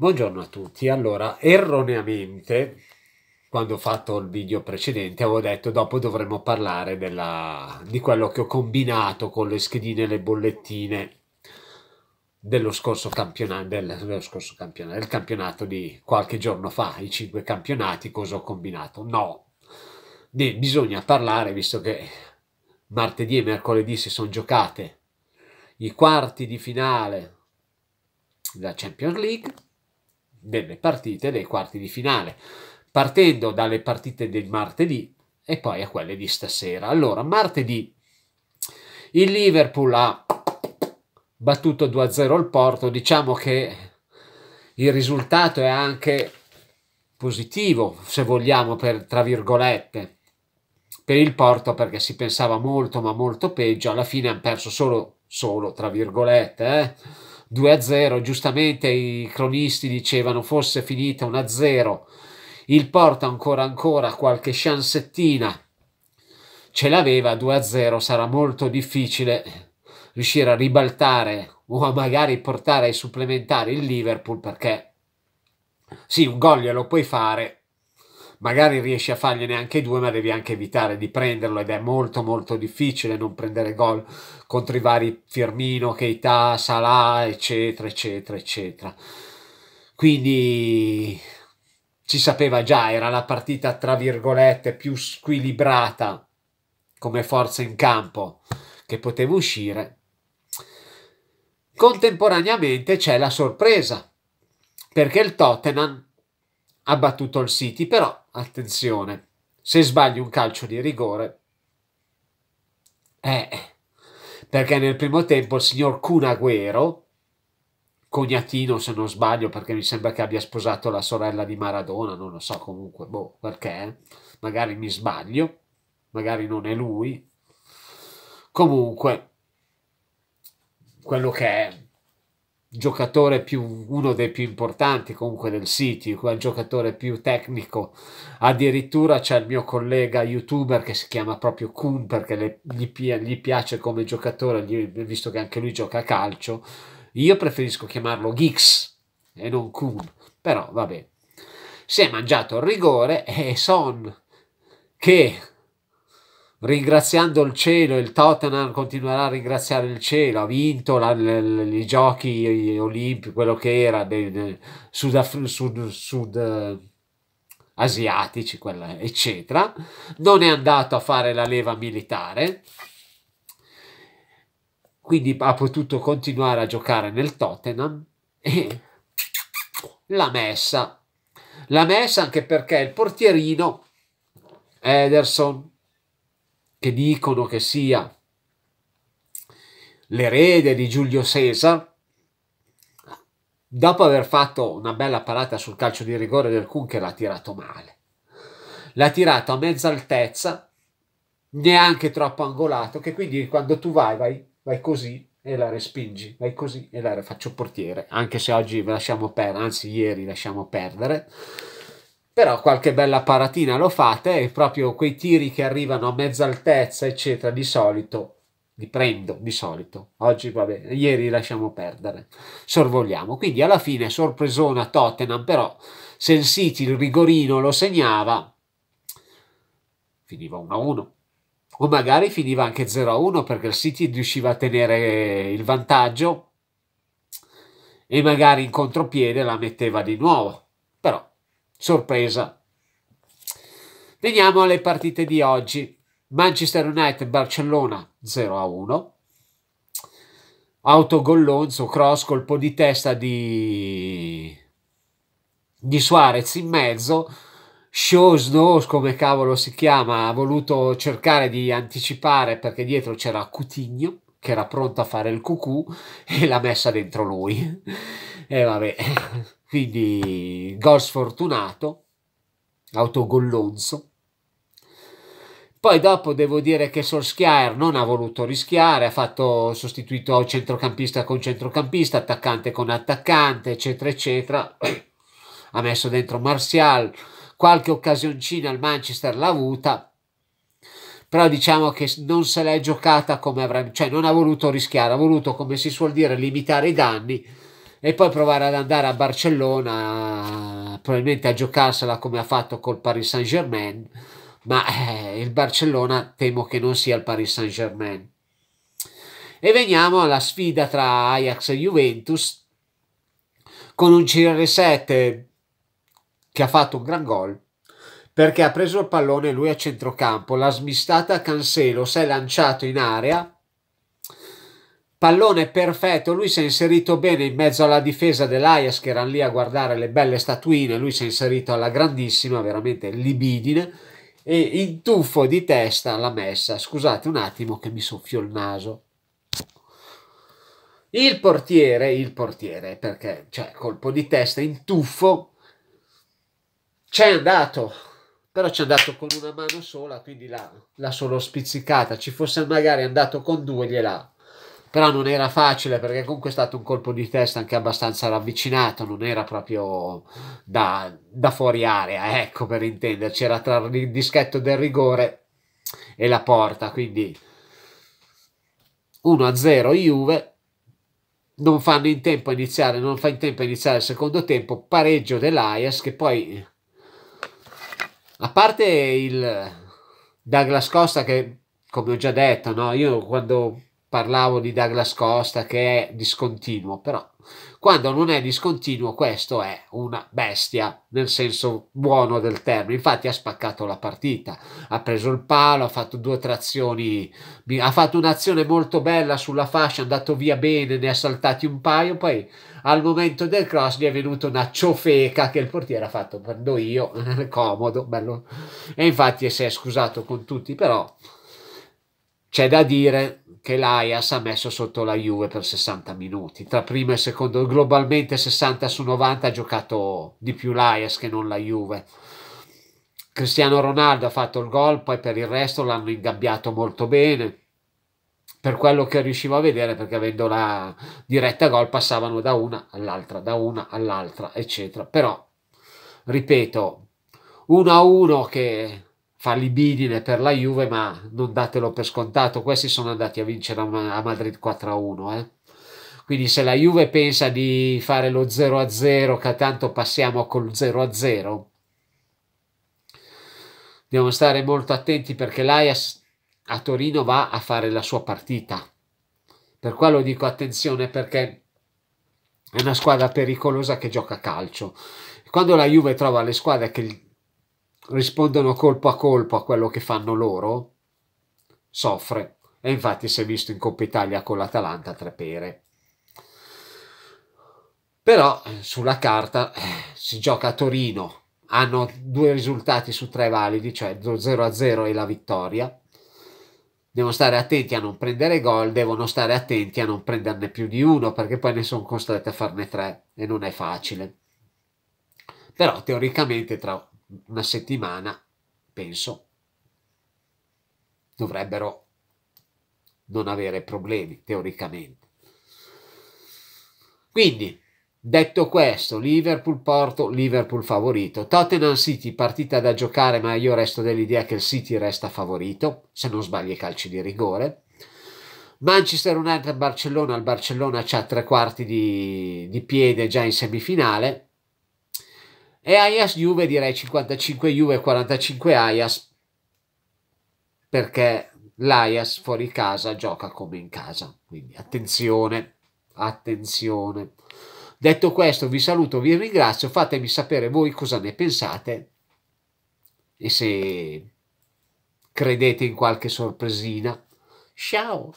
Buongiorno a tutti. Allora, erroneamente, quando ho fatto il video precedente, avevo detto dopo dovremmo parlare della, di quello che ho combinato con le schedine e le bollettine dello scorso campionato, del, dello scorso campionato, del campionato di qualche giorno fa, i cinque campionati, cosa ho combinato. No, ne bisogna parlare visto che martedì e mercoledì si sono giocate i quarti di finale della Champions League delle partite dei quarti di finale, partendo dalle partite del martedì e poi a quelle di stasera. Allora, martedì il Liverpool ha battuto 2-0 il Porto, diciamo che il risultato è anche positivo, se vogliamo, per tra virgolette, per il Porto perché si pensava molto ma molto peggio, alla fine hanno perso solo, solo tra virgolette, eh? 2-0, giustamente i cronisti dicevano fosse finita 1-0, il Porta ancora ancora qualche chansettina ce l'aveva 2-0, sarà molto difficile riuscire a ribaltare o a magari portare ai supplementari il Liverpool perché sì, un gol glielo puoi fare, magari riesci a fargliene anche due, ma devi anche evitare di prenderlo ed è molto molto difficile non prendere gol contro i vari Firmino, Keita, Salah, eccetera, eccetera, eccetera. Quindi ci sapeva già, era la partita tra virgolette più squilibrata come forza in campo che poteva uscire. Contemporaneamente c'è la sorpresa, perché il Tottenham ha battuto il City, però attenzione, se sbagli un calcio di rigore, eh, perché nel primo tempo il signor Cunagüero, cognatino se non sbaglio, perché mi sembra che abbia sposato la sorella di Maradona, non lo so comunque, boh, perché, magari mi sbaglio, magari non è lui, comunque, quello che è, giocatore più, uno dei più importanti comunque del City, quel giocatore più tecnico. Addirittura c'è il mio collega youtuber che si chiama proprio Kun perché le, gli, gli, piace come giocatore, gli, visto che anche lui gioca a calcio. Io preferisco chiamarlo Gix e non Kun, però vabbè. Si è mangiato il rigore e Son che ringraziando il cielo, il Tottenham continuerà a ringraziare il cielo, ha vinto la, le, le, i giochi olimpici, quello che era, dei, dei sud, sud, sud eh, asiatici, quella, eccetera. Non è andato a fare la leva militare, quindi ha potuto continuare a giocare nel Tottenham e la messa. La messa anche perché il portierino Ederson che dicono che sia l'erede di Giulio Cesar, dopo aver fatto una bella parata sul calcio di rigore del Kun che l'ha tirato male. L'ha tirato a mezza altezza, neanche troppo angolato, che quindi quando tu vai, vai, vai così e la respingi, vai così e la faccio portiere, anche se oggi lasciamo perdere, anzi ieri lasciamo perdere però qualche bella paratina lo fate e proprio quei tiri che arrivano a mezza altezza, eccetera, di solito li prendo, di solito. Oggi, vabbè, ieri lasciamo perdere, sorvoliamo. Quindi alla fine, sorpresona Tottenham, però City il rigorino lo segnava, finiva 1-1. O magari finiva anche 0-1 perché il City riusciva a tenere il vantaggio e magari in contropiede la metteva di nuovo. Però Sorpresa. Veniamo alle partite di oggi. Manchester United-Barcellona 0-1. Autogollonzo, cross, colpo di testa di, di Suarez in mezzo. Shows come cavolo si chiama, ha voluto cercare di anticipare perché dietro c'era Cutigno che era pronto a fare il cucù e l'ha messa dentro lui. E eh, vabbè quindi gol sfortunato, autogollonzo. Poi dopo devo dire che Solskjaer non ha voluto rischiare, ha fatto sostituito centrocampista con centrocampista, attaccante con attaccante, eccetera, eccetera. ha messo dentro Martial, qualche occasioncina al Manchester l'ha avuta, però diciamo che non se l'è giocata come avrebbe, cioè non ha voluto rischiare, ha voluto, come si suol dire, limitare i danni e poi provare ad andare a Barcellona, probabilmente a giocarsela come ha fatto col Paris Saint Germain, ma eh, il Barcellona temo che non sia il Paris Saint Germain. E veniamo alla sfida tra Ajax e Juventus con un CR7 che ha fatto un gran gol perché ha preso il pallone lui a centrocampo, l'ha smistata a Cancelo, si è lanciato in area Pallone perfetto, lui si è inserito bene in mezzo alla difesa dell'Ajax che erano lì a guardare le belle statuine, lui si è inserito alla grandissima, veramente libidine, e in tuffo di testa l'ha messa. Scusate un attimo che mi soffio il naso. Il portiere, il portiere, perché cioè colpo di testa in tuffo, c'è andato, però c'è andato con una mano sola, quindi l'ha, l'ha solo spizzicata, ci fosse magari andato con due gliela però non era facile perché comunque è stato un colpo di testa anche abbastanza ravvicinato, non era proprio da, da fuori area, ecco per intenderci, era tra il dischetto del rigore e la porta, quindi 1-0 Juve, non fanno in tempo a iniziare, non fa in tempo a iniziare il secondo tempo, pareggio dell'Ajax che poi a parte il Douglas Costa che come ho già detto, no? io quando parlavo di Douglas Costa che è discontinuo, però quando non è discontinuo questo è una bestia nel senso buono del termine, infatti ha spaccato la partita, ha preso il palo, ha fatto due trazioni, ha fatto un'azione molto bella sulla fascia, è andato via bene, ne ha saltati un paio, poi al momento del cross gli è venuta una ciofeca che il portiere ha fatto, prendo io, comodo, bello, e infatti si è scusato con tutti, però c'è da dire che l'Ajax ha messo sotto la Juve per 60 minuti, tra primo e secondo, globalmente 60 su 90 ha giocato di più l'Ajax che non la Juve. Cristiano Ronaldo ha fatto il gol, poi per il resto l'hanno ingabbiato molto bene. Per quello che riuscivo a vedere, perché avendo la diretta gol passavano da una all'altra, da una all'altra, eccetera. Però, ripeto, 1 a 1 che fallibile per la Juve, ma non datelo per scontato, questi sono andati a vincere a Madrid 4-1. Eh. Quindi se la Juve pensa di fare lo 0-0, che tanto passiamo col 0-0, dobbiamo stare molto attenti perché l'Ajax a Torino va a fare la sua partita. Per quello dico attenzione perché è una squadra pericolosa che gioca a calcio. Quando la Juve trova le squadre che rispondono colpo a colpo a quello che fanno loro, soffre. E infatti si è visto in Coppa Italia con l'Atalanta tre pere. Però eh, sulla carta eh, si gioca a Torino, hanno due risultati su tre validi, cioè 0-0 e la vittoria. Devono stare attenti a non prendere gol, devono stare attenti a non prenderne più di uno, perché poi ne sono costretti a farne tre e non è facile. Però teoricamente tra una settimana, penso, dovrebbero non avere problemi, teoricamente. Quindi, detto questo, Liverpool-Porto, Liverpool favorito. Tottenham City, partita da giocare, ma io resto dell'idea che il City resta favorito, se non sbaglio i calci di rigore. Manchester United-Barcellona, il Barcellona c'ha tre quarti di, di piede già in semifinale, e Ajax Juve direi 55 Juve e 45 Ajax perché l'Ajax fuori casa gioca come in casa, quindi attenzione, attenzione. Detto questo, vi saluto, vi ringrazio, fatemi sapere voi cosa ne pensate e se credete in qualche sorpresina. Ciao!